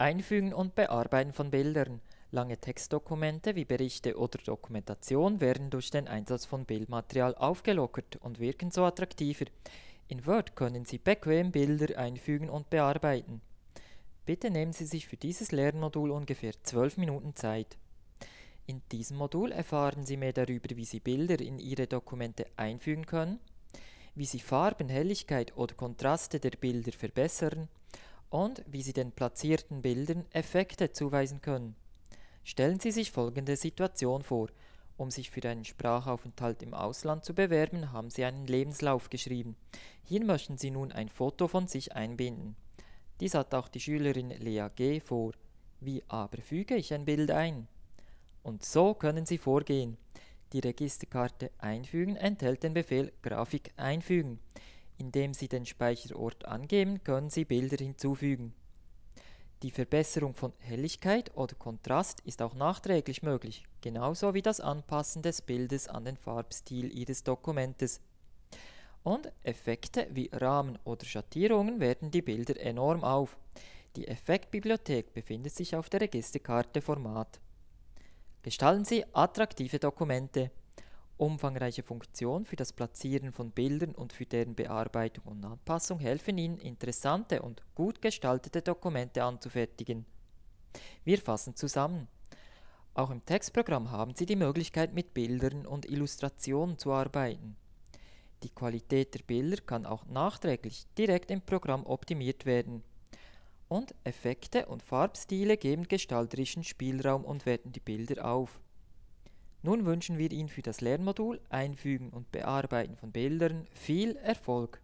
Einfügen und Bearbeiten von Bildern. Lange Textdokumente wie Berichte oder Dokumentation werden durch den Einsatz von Bildmaterial aufgelockert und wirken so attraktiver. In Word können Sie bequem Bilder einfügen und bearbeiten. Bitte nehmen Sie sich für dieses Lernmodul ungefähr 12 Minuten Zeit. In diesem Modul erfahren Sie mehr darüber, wie Sie Bilder in Ihre Dokumente einfügen können, wie Sie Farben, Helligkeit oder Kontraste der Bilder verbessern und wie Sie den platzierten Bildern Effekte zuweisen können. Stellen Sie sich folgende Situation vor. Um sich für einen Sprachaufenthalt im Ausland zu bewerben, haben Sie einen Lebenslauf geschrieben. Hier möchten Sie nun ein Foto von sich einbinden. Dies hat auch die Schülerin Lea G. vor. Wie aber füge ich ein Bild ein? Und so können Sie vorgehen. Die Registerkarte Einfügen enthält den Befehl Grafik einfügen. Indem Sie den Speicherort angeben, können Sie Bilder hinzufügen. Die Verbesserung von Helligkeit oder Kontrast ist auch nachträglich möglich, genauso wie das Anpassen des Bildes an den Farbstil Ihres Dokumentes. Und Effekte wie Rahmen oder Schattierungen werden die Bilder enorm auf. Die Effektbibliothek befindet sich auf der Registerkarte Format. Gestalten Sie attraktive Dokumente. Umfangreiche Funktionen für das Platzieren von Bildern und für deren Bearbeitung und Anpassung helfen Ihnen, interessante und gut gestaltete Dokumente anzufertigen. Wir fassen zusammen. Auch im Textprogramm haben Sie die Möglichkeit, mit Bildern und Illustrationen zu arbeiten. Die Qualität der Bilder kann auch nachträglich direkt im Programm optimiert werden. Und Effekte und Farbstile geben gestalterischen Spielraum und werten die Bilder auf. Nun wünschen wir Ihnen für das Lernmodul Einfügen und Bearbeiten von Bildern viel Erfolg!